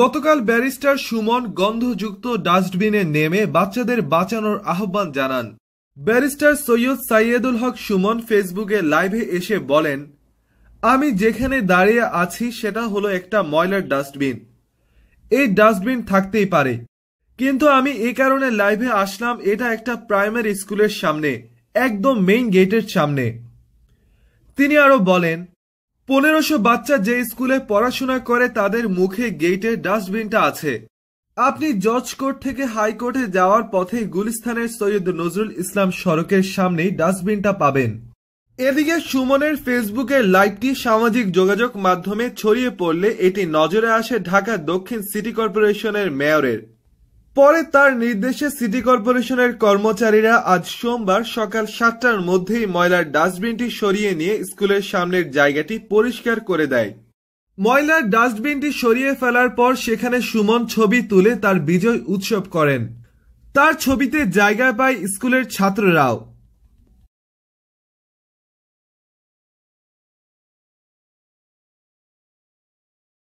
গতকাল ব্যারিস্টার সুমন গন্ধযুক্ত ডাস্টবিনে নেমে বাচ্চাদের বাঁচানোর আহ্বান জানান ব্যারিস্টার সৈয়দ সাইয়েদুল হক সুমন ফেসবুকে লাইভে এসে বলেন আমি যেখানে দাঁড়িয়ে আছি সেটা হলো একটা ময়লার ডাস্টবিন এই ডাস্টবিন থাকতেই পারে কিন্তু আমি এ কারণে লাইভে আসলাম এটা একটা প্রাইমারি স্কুলের সামনে একদম মেইন গেটের সামনে তিনি আরো বলেন পনেরোশো বাচ্চা যে স্কুলে পড়াশোনা করে তাদের মুখে গেটে ডাস্টবিনটা আছে আপনি জজ কোর্ট থেকে হাইকোর্টে যাওয়ার পথে গুলিস্তানের সৈয়দ নজরুল ইসলাম সড়কের সামনেই ডাস্টবিনটা পাবেন এদিকে সুমনের ফেসবুকের লাইভটি সামাজিক যোগাযোগ মাধ্যমে ছড়িয়ে পড়লে এটি নজরে আসে ঢাকা দক্ষিণ সিটি কর্পোরেশনের মেয়রের পরে তার নির্দেশে সিটি কর্পোরেশনের কর্মচারীরা আজ সোমবার সকাল সাতটার মধ্যেই ময়লার ডাস্টবিনটি সরিয়ে নিয়ে স্কুলের সামনের জায়গাটি পরিষ্কার করে দেয় ময়লার ডাস্টবিনটি সরিয়ে ফেলার পর সেখানে সুমন ছবি তুলে তার বিজয় উৎসব করেন তার ছবিতে জায়গা পায় স্কুলের ছাত্ররাও